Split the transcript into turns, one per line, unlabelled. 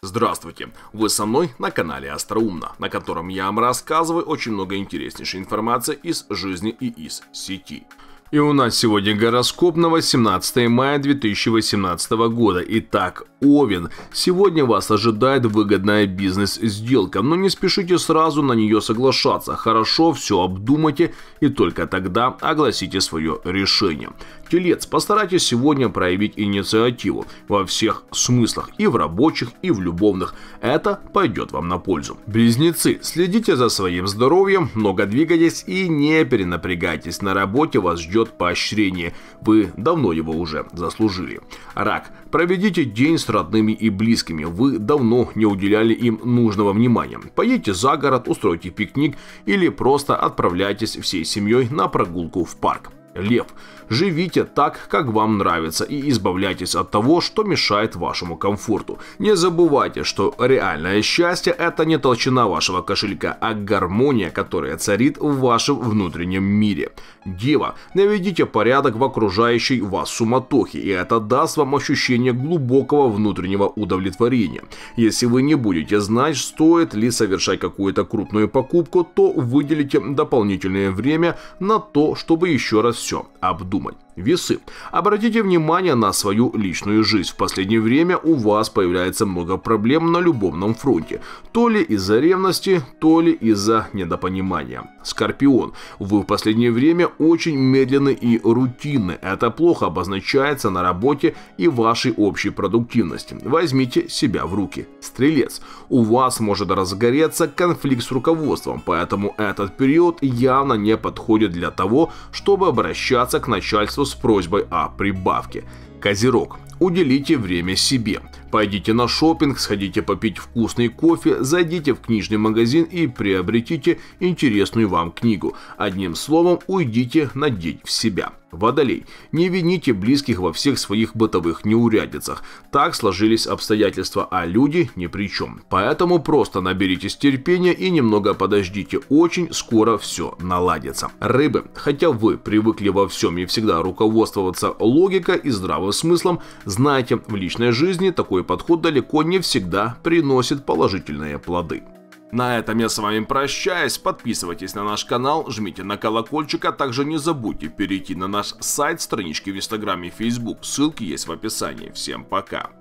Здравствуйте! Вы со мной на канале Остроумно, на котором я вам рассказываю очень много интереснейшей информации из жизни и из сети. И у нас сегодня гороскоп на 18 мая 2018 года. Итак, Овен. Сегодня вас ожидает выгодная бизнес-сделка, но не спешите сразу на нее соглашаться. Хорошо, все обдумайте и только тогда огласите свое решение. Телец, постарайтесь сегодня проявить инициативу во всех смыслах, и в рабочих, и в любовных. Это пойдет вам на пользу. Близнецы, следите за своим здоровьем, много двигайтесь и не перенапрягайтесь. На работе вас ждет поощрение. Вы давно его уже заслужили. Рак, проведите день с с родными и близкими, вы давно не уделяли им нужного внимания. Поедьте за город, устройте пикник или просто отправляйтесь всей семьей на прогулку в парк лев. Живите так, как вам нравится и избавляйтесь от того, что мешает вашему комфорту. Не забывайте, что реальное счастье – это не толщина вашего кошелька, а гармония, которая царит в вашем внутреннем мире. Дева, наведите порядок в окружающей вас суматохе, и это даст вам ощущение глубокого внутреннего удовлетворения. Если вы не будете знать, стоит ли совершать какую-то крупную покупку, то выделите дополнительное время на то, чтобы еще раз все обдумать весы. Обратите внимание на свою личную жизнь. В последнее время у вас появляется много проблем на любовном фронте. То ли из-за ревности, то ли из-за недопонимания. Скорпион. Вы в последнее время очень медленны и рутинны. Это плохо обозначается на работе и вашей общей продуктивности. Возьмите себя в руки. Стрелец. У вас может разгореться конфликт с руководством, поэтому этот период явно не подходит для того, чтобы обращаться к начальству с просьбой о прибавке. Козерог, уделите время себе. Пойдите на шопинг, сходите попить вкусный кофе, зайдите в книжный магазин и приобретите интересную вам книгу. Одним словом, уйдите на день в себя. Водолей, не вините близких во всех своих бытовых неурядицах. Так сложились обстоятельства, а люди ни при чем. Поэтому просто наберитесь терпения и немного подождите, очень скоро все наладится. Рыбы, хотя вы привыкли во всем и всегда руководствоваться логикой и здравым смыслом, знаете, в личной жизни такой подход далеко не всегда приносит положительные плоды. На этом я с вами прощаюсь, подписывайтесь на наш канал, жмите на колокольчик, а также не забудьте перейти на наш сайт, странички в инстаграме и фейсбук, ссылки есть в описании. Всем пока!